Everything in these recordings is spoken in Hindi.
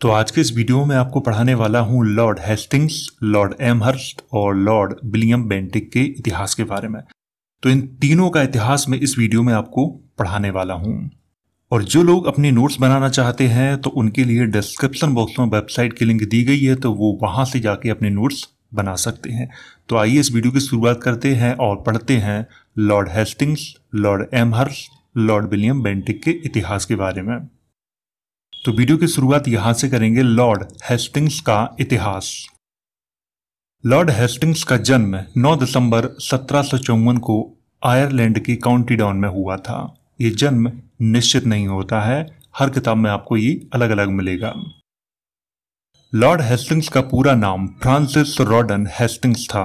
तो आज के इस वीडियो में आपको पढ़ाने वाला हूँ लॉर्ड हेस्टिंग्स लॉर्ड एमहर्स्ट और लॉर्ड विलियम बेंटिक के इतिहास के बारे में तो इन तीनों का इतिहास मैं इस वीडियो में आपको पढ़ाने वाला हूँ और जो लोग अपने नोट्स बनाना चाहते हैं तो उनके लिए डिस्क्रिप्शन बॉक्स में वेबसाइट की लिंक दी गई है तो वो वहाँ से जाके अपने नोट्स बना सकते हैं तो आइए इस वीडियो की शुरुआत करते हैं और पढ़ते हैं Lord Hastings Lord Amherst Lord William Bentinck के इतिहास के बारे में तो वीडियो की शुरुआत यहां से करेंगे लॉर्ड हेस्टिंग्स का इतिहास लॉर्ड हेस्टिंग्स का जन्म 9 दिसंबर सत्रह को आयरलैंड की काउंटी डाउन में हुआ था ये जन्म निश्चित नहीं होता है हर किताब में आपको ये अलग अलग मिलेगा लॉर्ड हेस्टिंग्स का पूरा नाम फ्रांसिस रॉडन हेस्टिंग्स था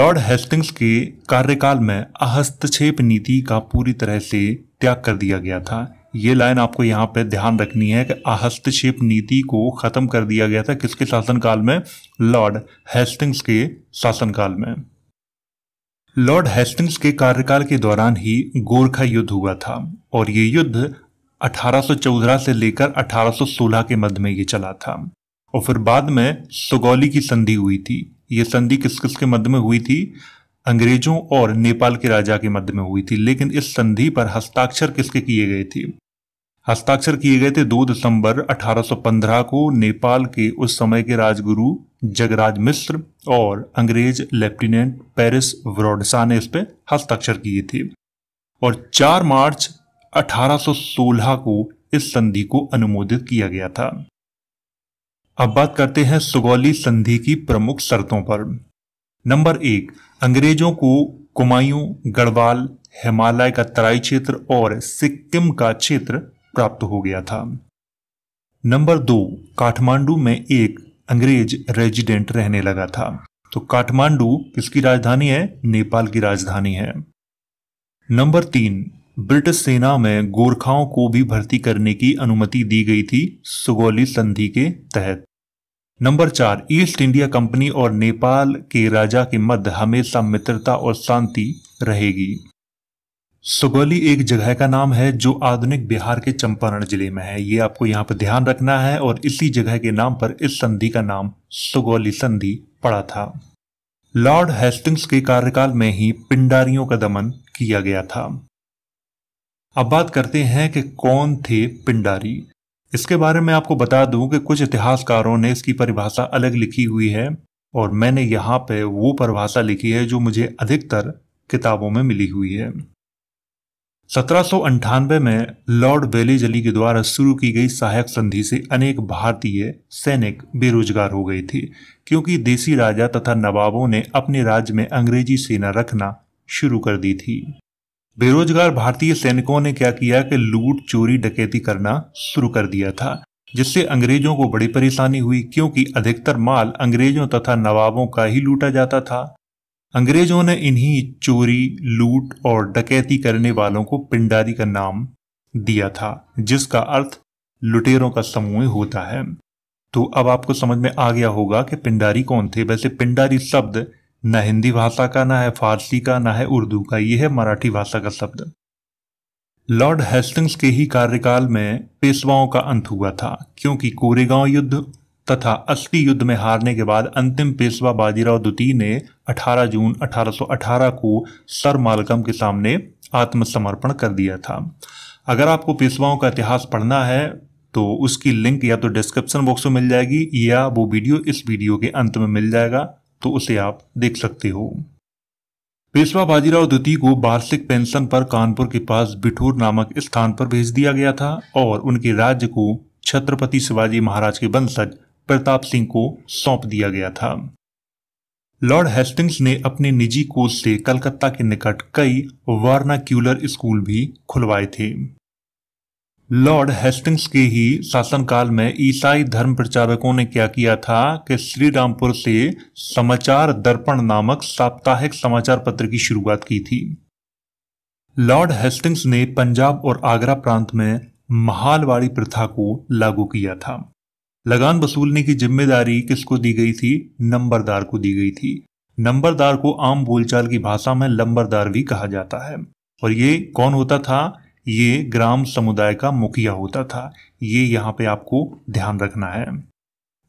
लॉर्ड हेस्टिंग्स के कार्यकाल में अहस्तक्षेप नीति का पूरी तरह से त्याग कर दिया गया था ये लाइन आपको यहाँ पे ध्यान रखनी है कि हस्तक्षेप नीति को ख़त्म कर दिया गया था किसके शासनकाल में लॉर्ड हेस्टिंग्स के शासनकाल में लॉर्ड हेस्टिंग्स के कार्यकाल के दौरान ही गोरखा युद्ध हुआ था और ये युद्ध 1814 से लेकर 1816 के मध्य में ये चला था और फिर बाद में सुगौली की संधि हुई थी ये संधि किस किस के मध्य में हुई थी अंग्रेजों और नेपाल के राजा के मध्य में हुई थी लेकिन इस संधि पर हस्ताक्षर किसके किए गए थे हस्ताक्षर किए गए थे 2 दिसंबर 1815 को नेपाल के उस समय के राजगुरु जगराज मिश्र और अंग्रेज लेफ्टिनेंट पेरिस व्रॉडसा ने इस पर हस्ताक्षर किए थे और 4 मार्च 1816 को इस संधि को अनुमोदित किया गया था अब बात करते हैं सुगौली संधि की प्रमुख शर्तों पर नंबर एक अंग्रेजों को कुमायूं गढ़वाल हिमालय का तराई क्षेत्र और सिक्किम का क्षेत्र प्राप्त हो गया था नंबर दो काठमांडू में एक अंग्रेज रेजिडेंट रहने लगा था तो काठमांडू किसकी राजधानी है नेपाल की राजधानी है नंबर तीन ब्रिटिश सेना में गोरखाओं को भी भर्ती करने की अनुमति दी गई थी सुगौली संधि के तहत नंबर चार ईस्ट इंडिया कंपनी और नेपाल के राजा के मध्य हमेशा मित्रता और शांति रहेगी सुगौली एक जगह का नाम है जो आधुनिक बिहार के चंपारण जिले में है ये आपको यहाँ पर ध्यान रखना है और इसी जगह के नाम पर इस संधि का नाम सुगौली संधि पड़ा था लॉर्ड हेस्टिंग्स के कार्यकाल में ही पिंडारियों का दमन किया गया था अब बात करते हैं कि कौन थे पिंडारी इसके बारे में आपको बता दूं कि कुछ इतिहासकारों ने इसकी परिभाषा अलग लिखी हुई है और मैंने यहाँ पे वो परिभाषा लिखी है जो मुझे अधिकतर किताबों में मिली हुई है सत्रह में लॉर्ड अली के द्वारा शुरू की गई सहायक संधि से अनेक भारतीय सैनिक बेरोजगार हो गए थे क्योंकि देसी राजा तथा नवाबों ने अपने राज्य में अंग्रेजी सेना रखना शुरू कर दी थी बेरोजगार भारतीय सैनिकों ने क्या किया कि लूट चोरी डकैती करना शुरू कर दिया था जिससे अंग्रेजों को बड़ी परेशानी हुई क्योंकि अधिकतर माल अंग्रेजों तथा नवाबों का ही लूटा जाता था अंग्रेजों ने इन्हीं चोरी लूट और डकैती करने वालों को पिंडारी का नाम दिया था जिसका अर्थ लुटेरों का समूह होता है तो अब आपको समझ में आ गया होगा कि पिंडारी कौन थे वैसे पिंडारी शब्द न हिंदी भाषा का ना है फारसी का ना है उर्दू का यह है मराठी भाषा का शब्द लॉर्ड हेस्टिंग्स के ही कार्यकाल में पेशवाओं का अंत हुआ था क्योंकि कोरेगांव युद्ध तथा असली युद्ध में हारने के बाद अंतिम पेशवा बाजीराव द्वितीय ने 18 जून 1818 को सर मालकम के सामने आत्मसमर्पण कर दिया था अगर आपको पेशवाओं का इतिहास पढ़ना है तो उसकी लिंक या तो डिस्क्रिप्शन बॉक्स में मिल जाएगी या वो वीडियो इस वीडियो के अंत में मिल जाएगा तो उसे आप देख सकते हो पेशवा बाजीराव द्वितीय को वार्षिक पेंशन पर कानपुर के पास बिठूर नामक स्थान पर भेज दिया गया था और उनके राज्य को छत्रपति शिवाजी महाराज के वंशज प्रताप सिंह को सौंप दिया गया था लॉर्ड हेस्टिंग्स ने अपने निजी कोष से कलकत्ता के निकट कई वार्नाक्यूलर स्कूल भी खुलवाए थे लॉर्ड हेस्टिंग्स के ही शासनकाल में ईसाई धर्म प्रचारकों ने क्या किया था कि श्रीरामपुर से समाचार दर्पण नामक साप्ताहिक समाचार पत्र की शुरुआत की थी लॉर्ड हेस्टिंग्स ने पंजाब और आगरा प्रांत में महालवाड़ी प्रथा को लागू किया था लगान वसूलने की जिम्मेदारी किसको दी गई थी नंबरदार को दी गई थी नंबरदार को आम बोलचाल की भाषा में लंबरदार भी कहा जाता है और ये कौन होता था ये ग्राम समुदाय का मुखिया होता था ये यहाँ पे आपको ध्यान रखना है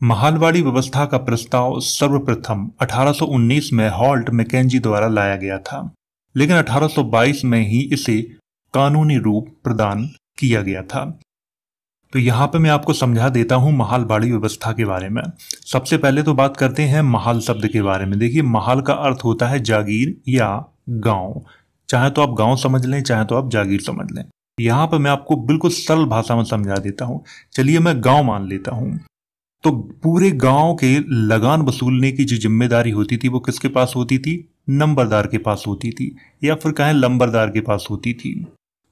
महालवाड़ी व्यवस्था का प्रस्ताव सर्वप्रथम 1819 में हॉल्ट मैकेजी द्वारा लाया गया था लेकिन 1822 में ही इसे कानूनी रूप प्रदान किया गया था तो यहाँ पे मैं आपको समझा देता हूँ महाल बाड़ी व्यवस्था के बारे में सबसे पहले तो बात करते हैं महाल शब्द के बारे में देखिए महाल का अर्थ होता है जागीर या गांव चाहे तो आप गांव समझ लें चाहे तो आप जागीर समझ लें यहाँ पर मैं आपको बिल्कुल सरल भाषा में समझा देता हूँ चलिए मैं गाँव मान लेता हूँ तो पूरे गांव के लगान वसूलने की जो जिम्मेदारी होती थी वो किसके पास होती थी नंबरदार के पास होती थी या फिर कहें लंबरदार के पास होती थी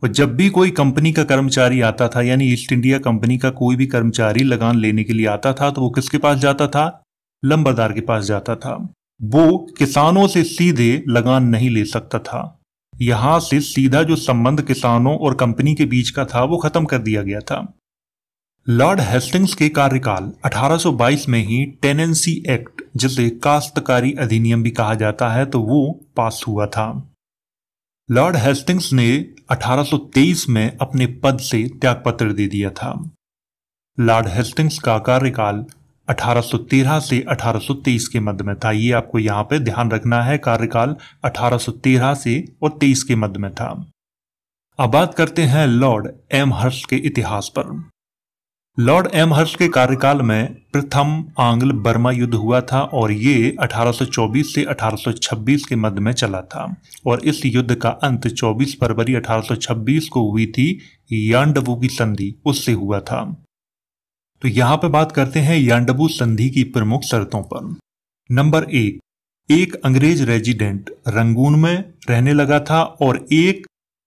और जब भी कोई कंपनी का कर्मचारी आता था यानी ईस्ट इंडिया कंपनी का कोई भी कर्मचारी लगान लेने के लिए आता था तो वो किसके पास जाता था लंबरदार के पास जाता था वो किसानों से सीधे लगान नहीं ले सकता था यहां से सीधा जो संबंध किसानों और कंपनी के बीच का था वो खत्म कर दिया गया था लॉर्ड हेस्टिंग्स के कार्यकाल 1822 में ही टेनेंसी एक्ट जिसे काश्तकारी अधिनियम भी कहा जाता है तो वो पास हुआ था लॉर्ड हेस्टिंग्स ने 1823 में अपने पद से त्यागपत्र दे दिया था लॉर्ड हेस्टिंग्स का कार्यकाल 1813 से 1823 के मध्य में था ये आपको यहाँ पे ध्यान रखना है कार्यकाल 1813 से और 23 के मध्य में था अब बात करते हैं लॉर्ड एम हर्ष के इतिहास पर लॉर्ड एमहर्स के कार्यकाल में प्रथम आंग्ल बर्मा युद्ध हुआ था और ये 1824 से 1826 के मध्य में चला था और इस युद्ध का अंत 24 फरवरी 1826 को हुई थी यांडबू की संधि उससे हुआ था तो यहां पर बात करते हैं यांडबू संधि की प्रमुख शर्तों पर नंबर एक एक अंग्रेज रेजिडेंट रंगून में रहने लगा था और एक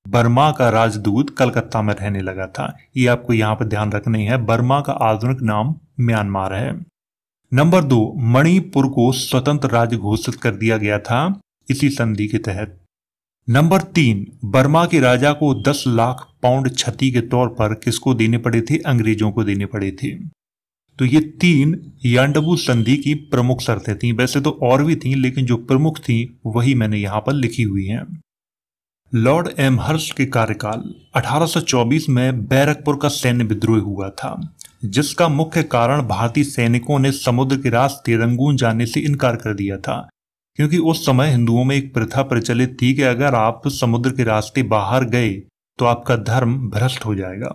बर्मा का राजदूत कलकत्ता में रहने लगा था ये आपको यहां पर ध्यान रखना है बर्मा का आधुनिक नाम म्यांमार है नंबर दो मणिपुर को स्वतंत्र राज्य घोषित कर दिया गया था इसी संधि के तहत नंबर तीन बर्मा के राजा को 10 लाख पाउंड क्षति के तौर पर किसको देने पड़े थे अंग्रेजों को देने पड़े थे तो ये तीन यांडबू संधि की प्रमुख शर्तें थीं वैसे तो और भी थीं लेकिन जो प्रमुख थीं वही मैंने यहां पर लिखी हुई हैं लॉर्ड एम हर्ष के कार्यकाल 1824 में बैरकपुर का सैन्य विद्रोह हुआ था जिसका मुख्य कारण भारतीय सैनिकों ने समुद्र के रास्ते रंगून जाने से इनकार कर दिया था क्योंकि उस समय हिंदुओं में एक प्रथा प्रचलित थी कि अगर आप समुद्र के रास्ते बाहर गए तो आपका धर्म भ्रष्ट हो जाएगा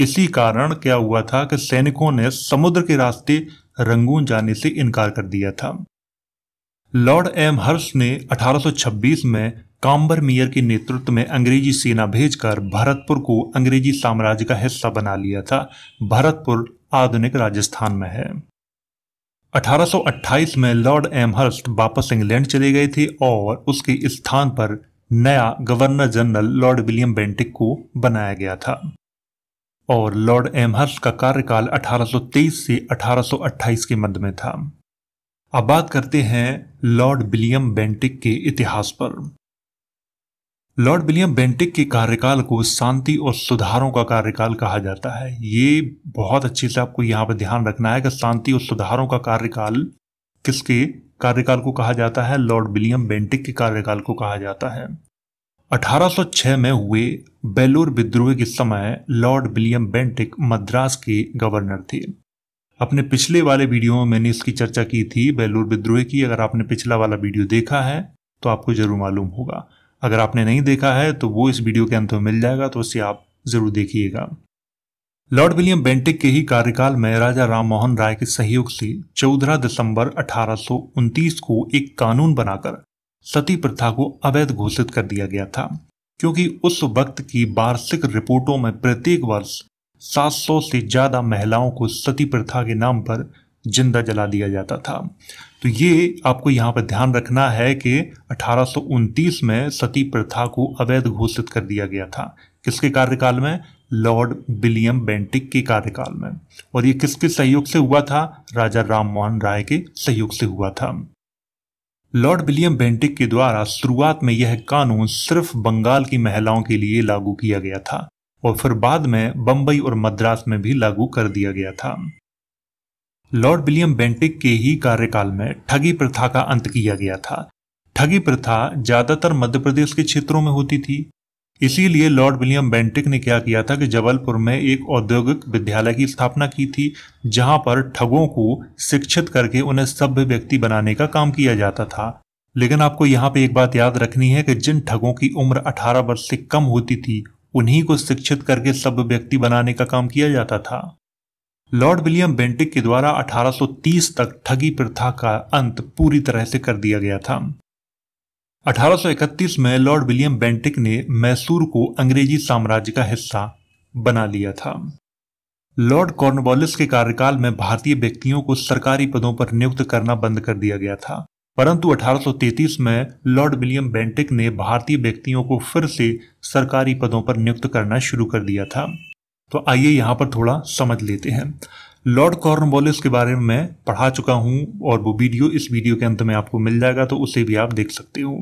इसी कारण क्या हुआ था कि सैनिकों ने समुद्र के रास्ते रंगून जाने से इनकार कर दिया था लॉर्ड एम हर्ष ने 1826 में काम्बर मेयर के नेतृत्व में अंग्रेजी सेना भेजकर भरतपुर को अंग्रेजी साम्राज्य का हिस्सा बना लिया था भरतपुर आधुनिक राजस्थान में है 1828 में लॉर्ड एमहर्स्ट वापस इंग्लैंड चले गए थे और उसके स्थान पर नया governor general Lord William Bentinck को बनाया गया था और लॉर्ड एमहर्स्ट का कार्यकाल 1823 से 1828 के मध्य में था अब बात करते हैं लॉर्ड विलियम बेंटिक के इतिहास पर लॉर्ड विलियम बेंटिक के कार्यकाल को शांति और सुधारों का कार्यकाल कहा जाता है ये बहुत अच्छे से आपको यहाँ पर ध्यान रखना है कि शांति और सुधारों का कार्यकाल किसके कार्यकाल को कहा जाता है लॉर्ड विलियम बेंटिक के कार्यकाल को कहा जाता है 1806 में हुए बेलोर विद्रोह के समय लॉर्ड विलियम बेंटिक मद्रास के गवर्नर थे अपने पिछले वाले वीडियो में मैंने इसकी चर्चा की थी बेलोर विद्रोह की अगर आपने पिछला वाला वीडियो देखा है तो आपको जरूर मालूम होगा अगर आपने नहीं देखा है तो वो इस वीडियो के अंत में मिल जाएगा तो उसे आप जरूर देखिएगा लॉर्ड विलियम बेंटिक के ही कार्यकाल में राजा राम मोहन राय के सहयोग से 14 दिसंबर अठारह को एक कानून बनाकर सती प्रथा को अवैध घोषित कर दिया गया था क्योंकि उस वक्त की वार्षिक रिपोर्टों में प्रत्येक वर्ष 700 से ज्यादा महिलाओं को सती प्रथा के नाम पर जिंदा जला दिया जाता था तो ये आपको यहाँ पर ध्यान रखना है कि अठारह में सती प्रथा को अवैध घोषित कर दिया गया था किसके कार्यकाल में लॉर्ड विलियम बेंटिक के कार्यकाल में और ये किसके सहयोग से हुआ था राजा राम मोहन राय के सहयोग से हुआ था लॉर्ड विलियम बेंटिक के द्वारा शुरुआत में यह कानून सिर्फ बंगाल की महिलाओं के लिए लागू किया गया था और फिर बाद में बंबई और मद्रास में भी लागू कर दिया गया था लॉर्ड विलियम बेंटिक के ही कार्यकाल में ठगी प्रथा का अंत किया गया था ठगी प्रथा ज्यादातर मध्य प्रदेश के क्षेत्रों में होती थी इसीलिए लॉर्ड विलियम बेंटिक ने क्या किया था कि जबलपुर में एक औद्योगिक विद्यालय की स्थापना की थी जहां पर ठगों को शिक्षित करके उन्हें सभ्य व्यक्ति बनाने का काम किया जाता था लेकिन आपको यहाँ पे एक बात याद रखनी है कि जिन ठगों की उम्र 18 वर्ष से कम होती थी उन्हीं को शिक्षित करके सभ्य व्यक्ति बनाने का काम किया जाता था लॉर्ड विलियम बेंटिक के द्वारा 1830 तक ठगी प्रथा का अंत पूरी तरह से कर दिया गया था 1831 में लॉर्ड विलियम बेंटिक ने मैसूर को अंग्रेजी साम्राज्य का हिस्सा बना लिया था लॉर्ड कॉर्नवालिस के कार्यकाल में भारतीय व्यक्तियों को सरकारी पदों पर नियुक्त करना बंद कर दिया गया था परंतु 1833 में लॉर्ड विलियम बेंटिक ने भारतीय व्यक्तियों को फिर से सरकारी पदों पर नियुक्त करना शुरू कर दिया था तो आइए यहाँ पर थोड़ा समझ लेते हैं लॉर्ड कॉर्नबॉलिस के बारे में मैं पढ़ा चुका हूँ और वो वीडियो इस वीडियो के अंत में आपको मिल जाएगा तो उसे भी आप देख सकते हो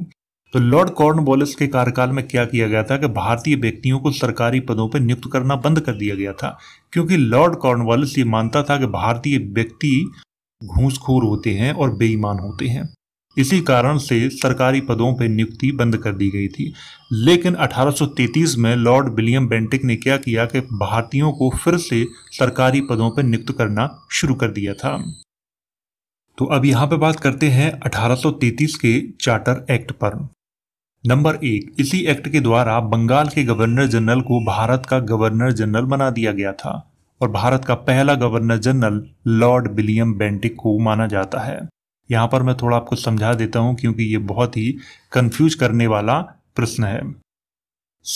तो लॉर्ड कॉर्नबॉलिस के कार्यकाल में क्या किया गया था कि भारतीय व्यक्तियों को सरकारी पदों पर नियुक्त करना बंद कर दिया गया था क्योंकि लॉर्ड कॉर्नबॉलिस ये मानता था कि भारतीय व्यक्ति घूसखोर होते हैं और बेईमान होते हैं इसी कारण से सरकारी पदों पर नियुक्ति बंद कर दी गई थी लेकिन 1833 में लॉर्ड विलियम बेंटिक ने क्या किया कि भारतीयों को फिर से सरकारी पदों पर नियुक्त करना शुरू कर दिया था तो अब यहाँ पर बात करते हैं 1833 के चार्टर एक्ट पर नंबर एक इसी एक्ट के द्वारा बंगाल के गवर्नर जनरल को भारत का गवर्नर जनरल बना दिया गया था और भारत का पहला governor general Lord William Bentinck को माना जाता है यहाँ पर मैं थोड़ा आपको समझा देता हूँ क्योंकि ये बहुत ही कंफ्यूज करने वाला प्रश्न है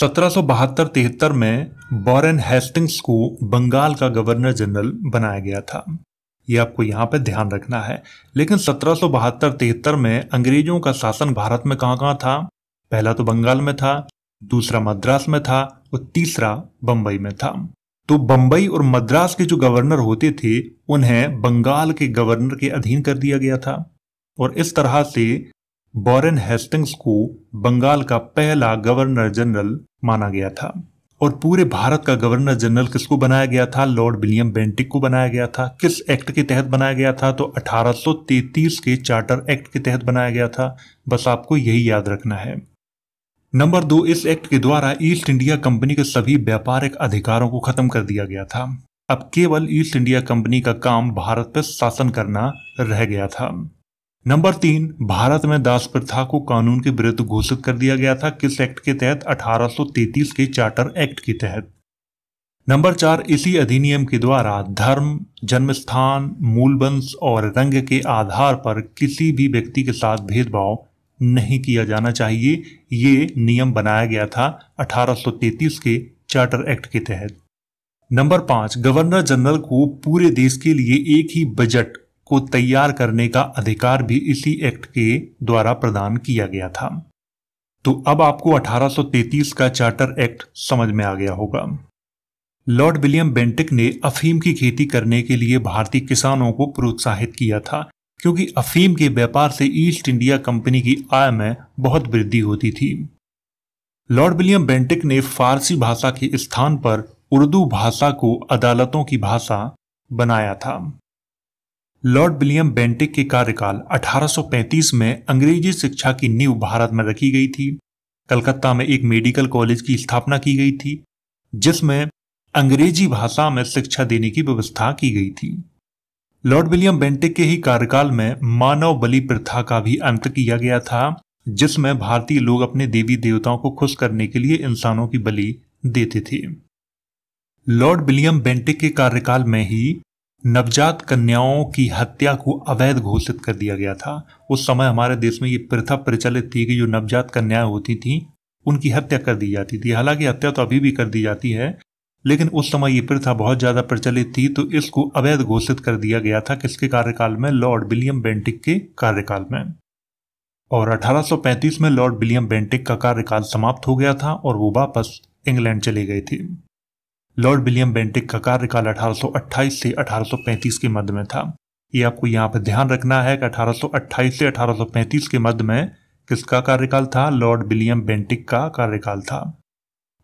सत्रह बहत्तर तिहत्तर में बॉरन हेस्टिंग्स को बंगाल का गवर्नर जनरल बनाया गया था ये आपको यहाँ पर ध्यान रखना है लेकिन सत्रह बहत्तर तिहत्तर में अंग्रेजों का शासन भारत में कहाँ कहाँ था पहला तो बंगाल में था दूसरा मद्रास में था और तीसरा बम्बई में था तो बंबई और मद्रास के जो गवर्नर होते थे उन्हें बंगाल के गवर्नर के अधीन कर दिया गया था और इस तरह से बॉरन हेस्टिंग्स को बंगाल का पहला गवर्नर जनरल माना गया था और पूरे भारत का गवर्नर जनरल किसको बनाया गया था लॉर्ड विलियम बेंटिक को बनाया गया था किस एक्ट के तहत बनाया गया था तो 1833 के चार्टर एक्ट के तहत बनाया गया था बस आपको यही याद रखना है नंबर दो इस एक्ट के द्वारा ईस्ट इंडिया कंपनी के सभी व्यापारिक अधिकारों को खत्म कर दिया गया था अब केवल ईस्ट इंडिया कंपनी का काम भारत पर शासन करना रह गया था नंबर तीन भारत में दास प्रथा को कानून के विरुद्ध घोषित कर दिया गया था किस एक्ट के तहत 1833 के चार्टर एक्ट के तहत नंबर चार इसी अधिनियम के द्वारा धर्म जन्म स्थान मूल वंश और रंग के आधार पर किसी भी व्यक्ति के साथ भेदभाव नहीं किया जाना चाहिए ये नियम बनाया गया था 1833 के चार्टर एक्ट के तहत नंबर पांच गवर्नर जनरल को पूरे देश के लिए एक ही बजट को तैयार करने का अधिकार भी इसी एक्ट के द्वारा प्रदान किया गया था तो अब आपको 1833 का चार्टर एक्ट समझ में आ गया होगा लॉर्ड विलियम बेंटिक ने अफीम की खेती करने के लिए भारतीय किसानों को प्रोत्साहित किया था क्योंकि अफीम के व्यापार से ईस्ट इंडिया कंपनी की आय में बहुत वृद्धि होती थी लॉर्ड विलियम बेंटिक ने फारसी भाषा के स्थान पर उर्दू भाषा को अदालतों की भाषा बनाया था लॉर्ड विलियम बेंटिक के कार्यकाल 1835 में अंग्रेजी शिक्षा की नींव भारत में रखी गई थी कलकत्ता में एक मेडिकल कॉलेज की स्थापना की गई थी जिसमें अंग्रेजी भाषा में शिक्षा देने की व्यवस्था की गई थी लॉर्ड विलियम बेंटिक के ही कार्यकाल में मानव बलि प्रथा का भी अंत किया गया था जिसमें भारतीय लोग अपने देवी देवताओं को खुश करने के लिए इंसानों की बलि देते थे लॉर्ड विलियम बेंटिक के कार्यकाल में ही नवजात कन्याओं की हत्या को अवैध घोषित कर दिया गया था उस समय हमारे देश में ये प्रथा प्रचलित थी कि जो नवजात कन्याएं होती थीं उनकी हत्या कर दी जाती थी हालांकि हत्या तो अभी भी कर दी जाती है लेकिन उस समय ये प्रथा बहुत ज़्यादा प्रचलित थी तो इसको अवैध घोषित कर दिया गया था किसके कार्यकाल में लॉर्ड विलियम बेंटिक के कार्यकाल में और 1835 में लॉर्ड विलियम बेंटिक का कार्यकाल समाप्त हो गया था और वो वापस इंग्लैंड चले गए थे लॉर्ड विलियम बेंटिक का कार्यकाल 1828 से 1835 के मध्य में था ये आपको यहाँ पर ध्यान रखना है कि 1828 से 1835 के मध्य में किसका कार्यकाल था लॉर्ड विलियम बेंटिक का कार्यकाल था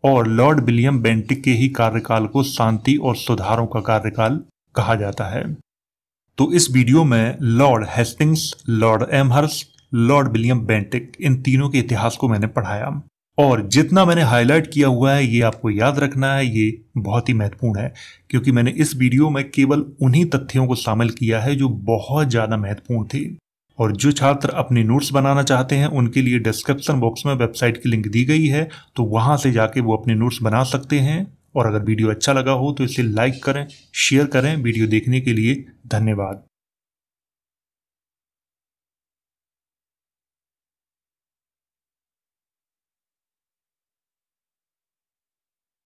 और लॉर्ड विलियम बेंटिक के ही कार्यकाल को शांति और सुधारों का कार्यकाल कहा जाता है तो इस वीडियो में Lord Hastings Lord Amherst Lord William Bentinck इन तीनों के इतिहास को मैंने पढ़ाया और जितना मैंने हाईलाइट किया हुआ है ये आपको याद रखना है ये बहुत ही महत्वपूर्ण है क्योंकि मैंने इस वीडियो में केवल उन्हीं तथ्यों को शामिल किया है जो बहुत ज़्यादा महत्वपूर्ण थी और जो छात्र अपने नोट्स बनाना चाहते हैं उनके लिए डिस्क्रिप्शन बॉक्स में वेबसाइट की लिंक दी गई है तो वहाँ से जाके वो अपने नोट्स बना सकते हैं और अगर वीडियो अच्छा लगा हो तो इसे लाइक करें शेयर करें वीडियो देखने के लिए धन्यवाद